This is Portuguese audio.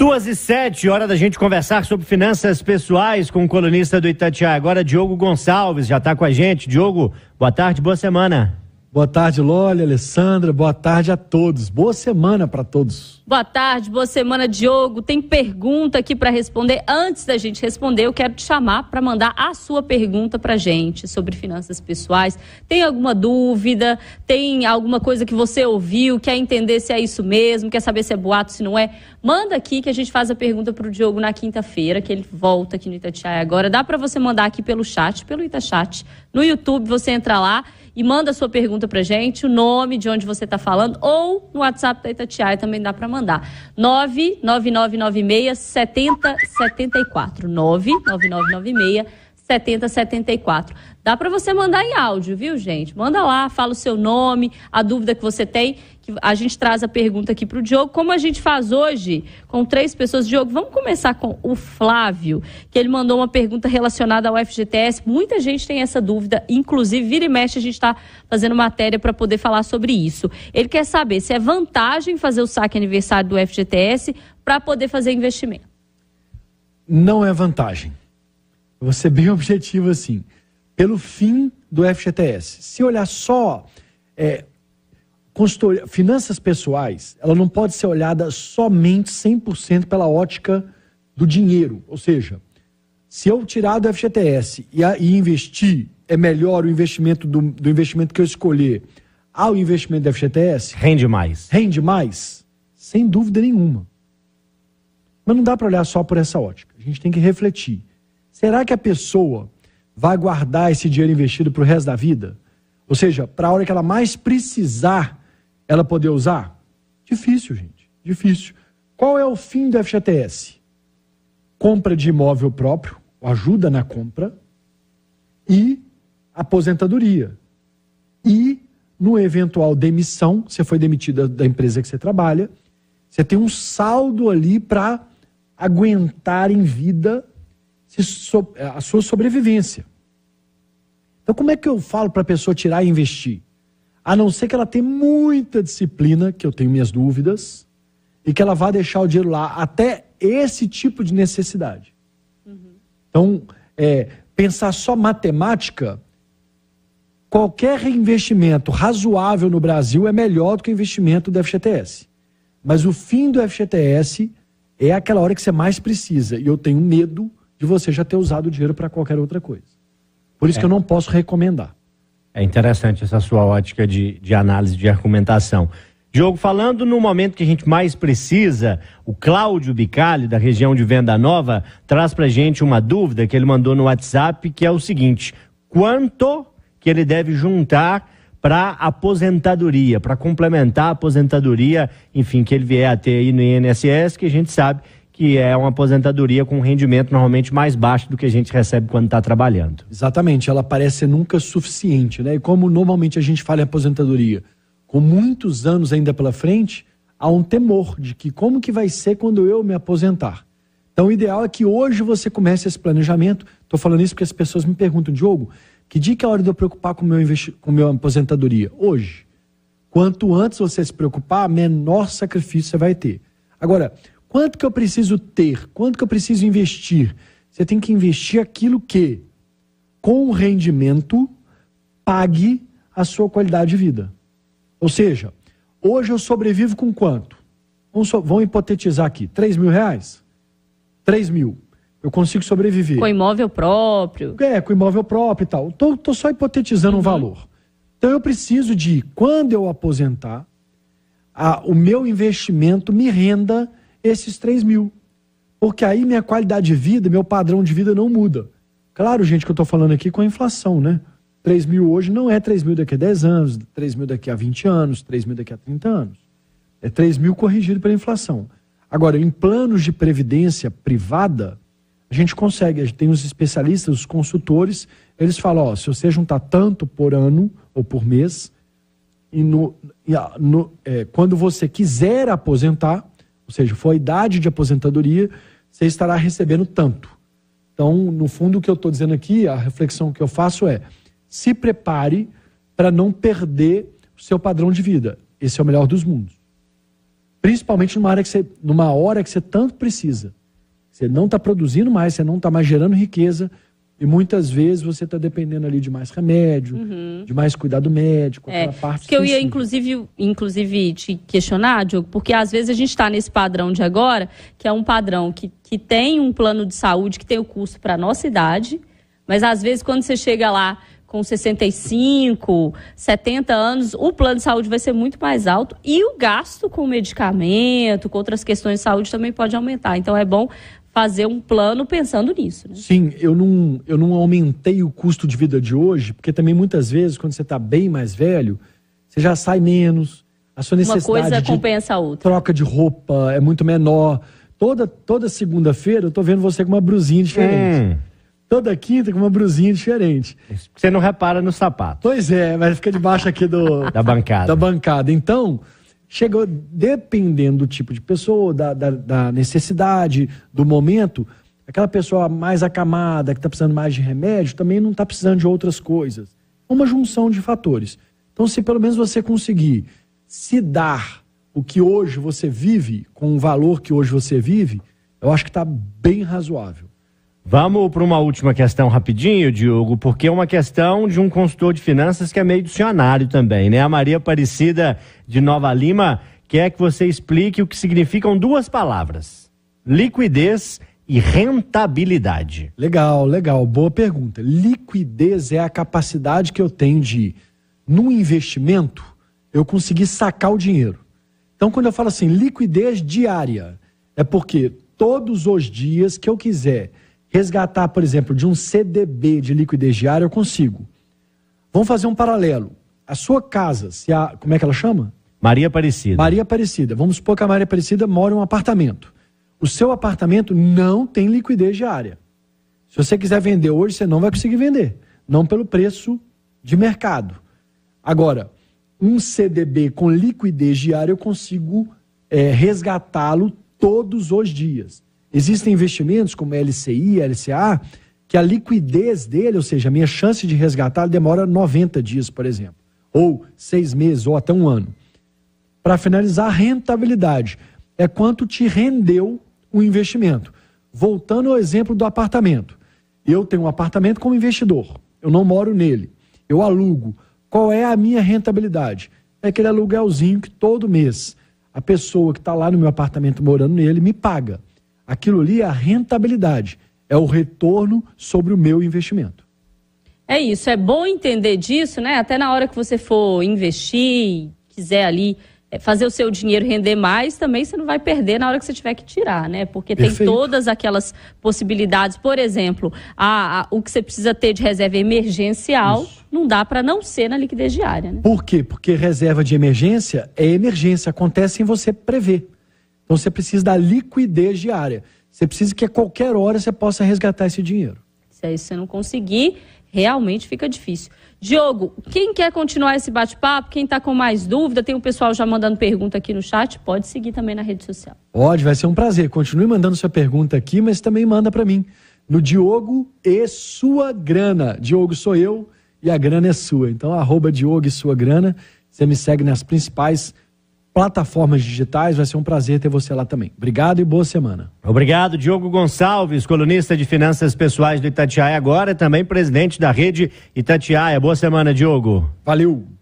Duas e sete, hora da gente conversar sobre finanças pessoais com o colunista do Itatiaia. Agora, Diogo Gonçalves já está com a gente. Diogo, boa tarde, boa semana. Boa tarde, Loli, Alessandra. Boa tarde a todos. Boa semana para todos. Boa tarde, boa semana, Diogo. Tem pergunta aqui para responder. Antes da gente responder, eu quero te chamar para mandar a sua pergunta para gente sobre finanças pessoais. Tem alguma dúvida? Tem alguma coisa que você ouviu? Quer entender se é isso mesmo? Quer saber se é boato, se não é? Manda aqui que a gente faz a pergunta para o Diogo na quinta-feira, que ele volta aqui no Itatiaia agora. Dá para você mandar aqui pelo chat, pelo Itachat. No YouTube, você entra lá e manda sua pergunta pra gente, o nome de onde você está falando, ou no WhatsApp da Itatiaia também dá para mandar. 99996 7074. 99996 7074. Dá para você mandar em áudio, viu, gente? Manda lá, fala o seu nome, a dúvida que você tem, que a gente traz a pergunta aqui para o Diogo. Como a gente faz hoje com três pessoas? Diogo, vamos começar com o Flávio, que ele mandou uma pergunta relacionada ao FGTS. Muita gente tem essa dúvida, inclusive vira e mexe a gente está fazendo matéria para poder falar sobre isso. Ele quer saber se é vantagem fazer o saque aniversário do FGTS para poder fazer investimento. Não é vantagem vou ser bem objetivo assim, pelo fim do FGTS. Se olhar só é, finanças pessoais, ela não pode ser olhada somente 100% pela ótica do dinheiro. Ou seja, se eu tirar do FGTS e, a, e investir, é melhor o investimento do, do investimento que eu escolher ao investimento do FGTS? Rende mais. Rende mais? Sem dúvida nenhuma. Mas não dá para olhar só por essa ótica. A gente tem que refletir. Será que a pessoa vai guardar esse dinheiro investido para o resto da vida? Ou seja, para a hora que ela mais precisar, ela poder usar? Difícil, gente. Difícil. Qual é o fim do FGTS? Compra de imóvel próprio, ajuda na compra, e aposentadoria. E, no eventual demissão, você foi demitida da empresa que você trabalha, você tem um saldo ali para aguentar em vida é, a sua sobrevivência. Então, como é que eu falo para a pessoa tirar e investir? A não ser que ela tenha muita disciplina, que eu tenho minhas dúvidas, e que ela vá deixar o dinheiro lá até esse tipo de necessidade. Uhum. Então, é, pensar só matemática, qualquer reinvestimento razoável no Brasil é melhor do que o investimento do FGTS. Mas o fim do FGTS é aquela hora que você mais precisa. E eu tenho medo de você já ter usado o dinheiro para qualquer outra coisa. Por isso é. que eu não posso recomendar. É interessante essa sua ótica de, de análise, de argumentação. Diogo, falando no momento que a gente mais precisa, o Cláudio Bicalho, da região de Venda Nova, traz para gente uma dúvida que ele mandou no WhatsApp, que é o seguinte: quanto que ele deve juntar para aposentadoria, para complementar a aposentadoria, enfim, que ele vier a ter aí no INSS, que a gente sabe que é uma aposentadoria com um rendimento normalmente mais baixo do que a gente recebe quando está trabalhando. Exatamente, ela parece nunca suficiente, né? E como normalmente a gente fala em aposentadoria, com muitos anos ainda pela frente, há um temor de que como que vai ser quando eu me aposentar. Então o ideal é que hoje você comece esse planejamento. Estou falando isso porque as pessoas me perguntam, Diogo, que dia que é a hora de eu preocupar com meu investi... com minha aposentadoria? Hoje. Quanto antes você se preocupar, menor sacrifício você vai ter. Agora, Quanto que eu preciso ter? Quanto que eu preciso investir? Você tem que investir aquilo que, com o rendimento, pague a sua qualidade de vida. Ou seja, hoje eu sobrevivo com quanto? Vamos, vamos hipotetizar aqui, 3 mil reais? 3 mil. Eu consigo sobreviver. Com imóvel próprio. É, com imóvel próprio e tal. Estou tô, tô só hipotetizando uhum. um valor. Então eu preciso de, quando eu aposentar, a, o meu investimento me renda esses 3 mil. Porque aí minha qualidade de vida, meu padrão de vida não muda. Claro, gente, que eu estou falando aqui com a inflação, né? 3 mil hoje não é 3 mil daqui a 10 anos, 3 mil daqui a 20 anos, 3 mil daqui a 30 anos. É 3 mil corrigido pela inflação. Agora, em planos de previdência privada, a gente consegue, a gente tem os especialistas, os consultores, eles falam, ó, se você juntar tanto por ano ou por mês, e, no, e a, no é, quando você quiser aposentar, ou seja, for a idade de aposentadoria, você estará recebendo tanto. Então, no fundo, o que eu estou dizendo aqui, a reflexão que eu faço é: se prepare para não perder o seu padrão de vida. Esse é o melhor dos mundos. Principalmente numa, área que você, numa hora que você tanto precisa. Você não está produzindo mais, você não está mais gerando riqueza, e muitas vezes você está dependendo ali de mais remédio, uhum. de mais cuidado médico, é, aquela parte. Que eu ia, inclusive, inclusive, te questionar, Diogo, porque às vezes a gente está nesse padrão de agora, que é um padrão que, que tem um plano de saúde, que tem o custo para a nossa idade, mas às vezes quando você chega lá com 65, 70 anos, o plano de saúde vai ser muito mais alto e o gasto com medicamento, com outras questões de saúde também pode aumentar. Então é bom fazer um plano pensando nisso. Né? Sim, eu não, eu não aumentei o custo de vida de hoje, porque também muitas vezes, quando você está bem mais velho, você já sai menos, a sua necessidade Uma coisa compensa a outra. troca de roupa é muito menor. Toda, toda segunda-feira eu estou vendo você com uma brusinha diferente. Hum. Toda quinta com uma brusinha diferente. Você não repara no sapato. Pois é, mas fica debaixo aqui do... da bancada. Da bancada. Então, chega, dependendo do tipo de pessoa, da, da, da necessidade, do momento, aquela pessoa mais acamada, que está precisando mais de remédio, também não está precisando de outras coisas. É uma junção de fatores. Então, se pelo menos você conseguir se dar o que hoje você vive, com o valor que hoje você vive, eu acho que está bem razoável. Vamos para uma última questão rapidinho, Diogo, porque é uma questão de um consultor de finanças que é meio dicionário também, né? A Maria Aparecida de Nova Lima quer que você explique o que significam duas palavras: liquidez e rentabilidade. Legal, legal, boa pergunta. Liquidez é a capacidade que eu tenho de, num investimento, eu conseguir sacar o dinheiro. Então, quando eu falo assim, liquidez diária, é porque todos os dias que eu quiser Resgatar, por exemplo, de um CDB de liquidez diária, eu consigo. Vamos fazer um paralelo. A sua casa, se a, como é que ela chama? Maria Aparecida. Maria Aparecida. Vamos supor que a Maria Aparecida mora em um apartamento. O seu apartamento não tem liquidez diária. Se você quiser vender hoje, você não vai conseguir vender. Não pelo preço de mercado. Agora, um CDB com liquidez diária, eu consigo é, resgatá-lo todos os dias. Existem investimentos como LCI, LCA, que a liquidez dele, ou seja, a minha chance de resgatar, demora 90 dias, por exemplo, ou seis meses, ou até um ano. Para finalizar, a rentabilidade é quanto te rendeu o investimento. Voltando ao exemplo do apartamento. Eu tenho um apartamento como investidor, eu não moro nele, eu alugo. Qual é a minha rentabilidade? É aquele aluguelzinho que todo mês a pessoa que está lá no meu apartamento morando nele me paga. Aquilo ali é a rentabilidade, é o retorno sobre o meu investimento. É isso, é bom entender disso, né? Até na hora que você for investir, quiser ali é, fazer o seu dinheiro render mais, também você não vai perder na hora que você tiver que tirar, né? Porque Perfeito. tem todas aquelas possibilidades. Por exemplo, a, a, o que você precisa ter de reserva emergencial Isso. não dá para não ser na liquidez diária, né? Por quê? Porque reserva de emergência é emergência, acontece sem você prever. Então você precisa da liquidez diária. Você precisa que a qualquer hora você possa resgatar esse dinheiro. Se aí você não conseguir, realmente fica difícil. Diogo, quem quer continuar esse bate-papo, quem está com mais dúvida, tem o pessoal já mandando pergunta aqui no chat, pode seguir também na rede social. Pode, vai ser um prazer. Continue mandando sua pergunta aqui, mas também manda para mim. No Diogo e sua grana. Diogo sou eu e a grana é sua. Então, arroba Diogo e sua grana. Você me segue nas principais plataformas digitais. Vai ser um prazer ter você lá também. Obrigado e boa semana. Obrigado, Diogo Gonçalves, colunista de finanças pessoais do Itatiaia agora, também presidente da rede Itatiaia. Boa semana, Diogo. Valeu.